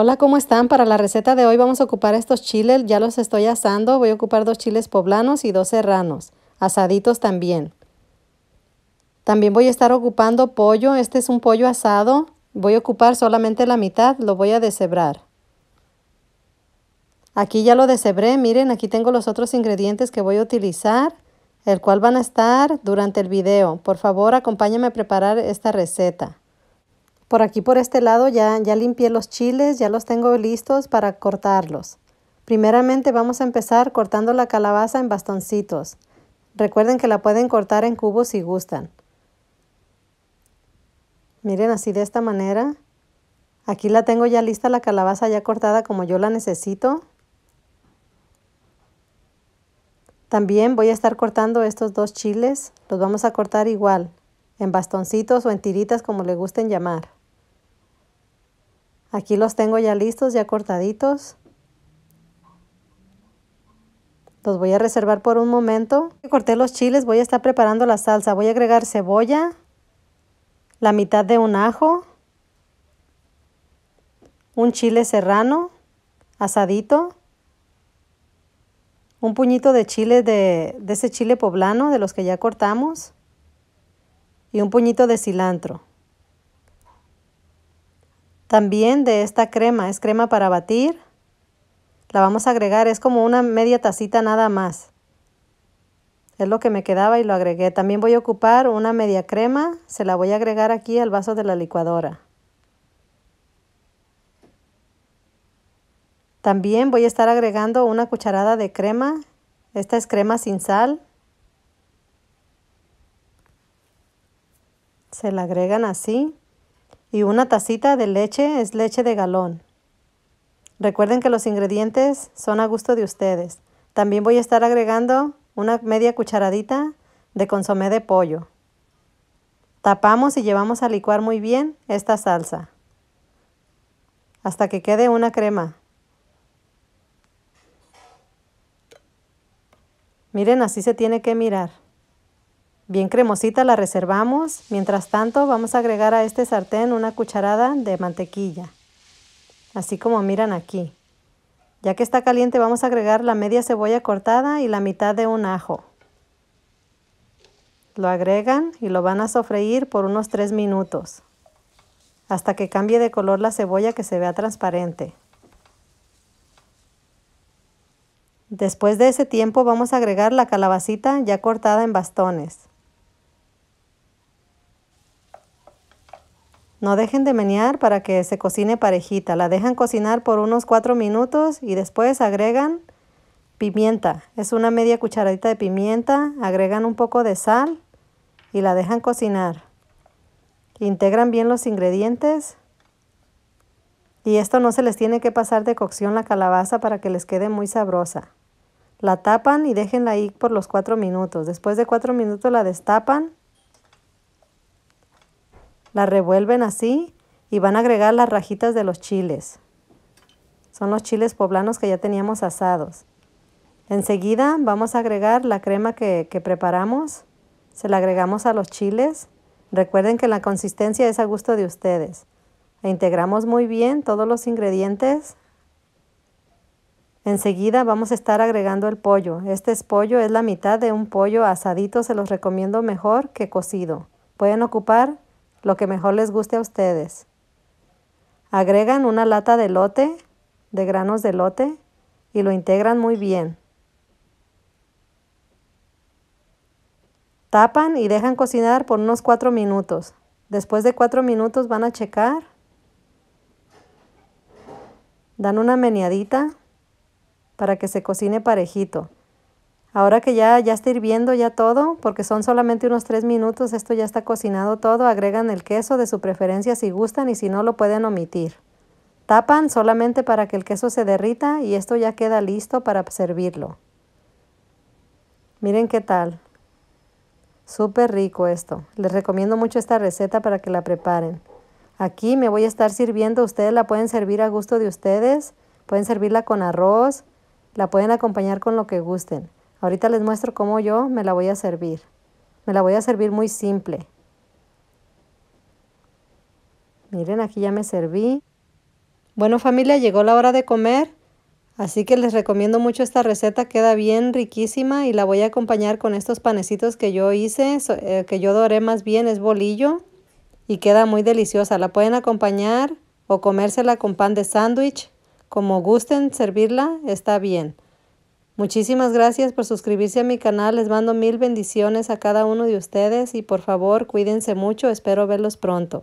Hola, ¿cómo están? Para la receta de hoy vamos a ocupar estos chiles, ya los estoy asando, voy a ocupar dos chiles poblanos y dos serranos, asaditos también. También voy a estar ocupando pollo, este es un pollo asado, voy a ocupar solamente la mitad, lo voy a deshebrar. Aquí ya lo deshebré, miren, aquí tengo los otros ingredientes que voy a utilizar, el cual van a estar durante el video. Por favor, acompáñame a preparar esta receta. Por aquí, por este lado, ya, ya limpié los chiles, ya los tengo listos para cortarlos. Primeramente vamos a empezar cortando la calabaza en bastoncitos. Recuerden que la pueden cortar en cubos si gustan. Miren así de esta manera. Aquí la tengo ya lista la calabaza ya cortada como yo la necesito. También voy a estar cortando estos dos chiles. Los vamos a cortar igual, en bastoncitos o en tiritas como le gusten llamar. Aquí los tengo ya listos, ya cortaditos. Los voy a reservar por un momento. Corté los chiles, voy a estar preparando la salsa. Voy a agregar cebolla, la mitad de un ajo, un chile serrano, asadito, un puñito de chile de, de ese chile poblano, de los que ya cortamos, y un puñito de cilantro. También de esta crema, es crema para batir. La vamos a agregar, es como una media tacita nada más. Es lo que me quedaba y lo agregué. También voy a ocupar una media crema, se la voy a agregar aquí al vaso de la licuadora. También voy a estar agregando una cucharada de crema. Esta es crema sin sal. Se la agregan así y una tacita de leche es leche de galón. Recuerden que los ingredientes son a gusto de ustedes. También voy a estar agregando una media cucharadita de consomé de pollo. Tapamos y llevamos a licuar muy bien esta salsa hasta que quede una crema. Miren, así se tiene que mirar bien cremosita, la reservamos. Mientras tanto, vamos a agregar a este sartén una cucharada de mantequilla, así como miran aquí. Ya que está caliente, vamos a agregar la media cebolla cortada y la mitad de un ajo. Lo agregan y lo van a sofreír por unos 3 minutos, hasta que cambie de color la cebolla que se vea transparente. Después de ese tiempo vamos a agregar la calabacita ya cortada en bastones. No dejen de menear para que se cocine parejita. La dejan cocinar por unos 4 minutos y después agregan pimienta. Es una media cucharadita de pimienta. Agregan un poco de sal y la dejan cocinar. Integran bien los ingredientes. Y esto no se les tiene que pasar de cocción la calabaza para que les quede muy sabrosa. La tapan y déjenla ahí por los 4 minutos. Después de 4 minutos la destapan la revuelven así y van a agregar las rajitas de los chiles. Son los chiles poblanos que ya teníamos asados. Enseguida vamos a agregar la crema que, preparamos. Se la agregamos a los chiles. Recuerden que la consistencia es a gusto de ustedes. E integramos muy bien todos los ingredientes. Enseguida vamos a estar agregando el pollo. Este pollo, es la mitad de un pollo asadito, se los recomiendo mejor que cocido. Pueden ocupar lo que mejor les guste a ustedes. Agregan una lata de lote, de granos de lote, y lo integran muy bien. Tapan y dejan cocinar por unos 4 minutos. Después de 4 minutos van a checar. Dan una meneadita para que se cocine parejito. Ahora que ya, ya está hirviendo ya todo, porque son solamente unos 3 minutos, esto ya está cocinado todo, agregan el queso de su preferencia si gustan y si no lo pueden omitir. Tapan solamente para que el queso se derrita y esto ya queda listo para servirlo. Miren qué tal. Súper rico esto. Les recomiendo mucho esta receta para que la preparen. Aquí me voy a estar sirviendo, ustedes la pueden servir a gusto de ustedes, pueden servirla con arroz, la pueden acompañar con lo que gusten. Ahorita les muestro cómo yo me la voy a servir. Me la voy a servir muy simple. Miren, aquí ya me serví. Bueno familia, llegó la hora de comer. Así que les recomiendo mucho esta receta, queda bien riquísima y la voy a acompañar con estos panecitos que yo hice, eh, que yo doré más bien, es bolillo y queda muy deliciosa. La pueden acompañar o comérsela con pan de sándwich, como gusten servirla, está bien. Muchísimas gracias por suscribirse a mi canal. Les mando mil bendiciones a cada uno de ustedes y por favor cuídense mucho. Espero verlos pronto.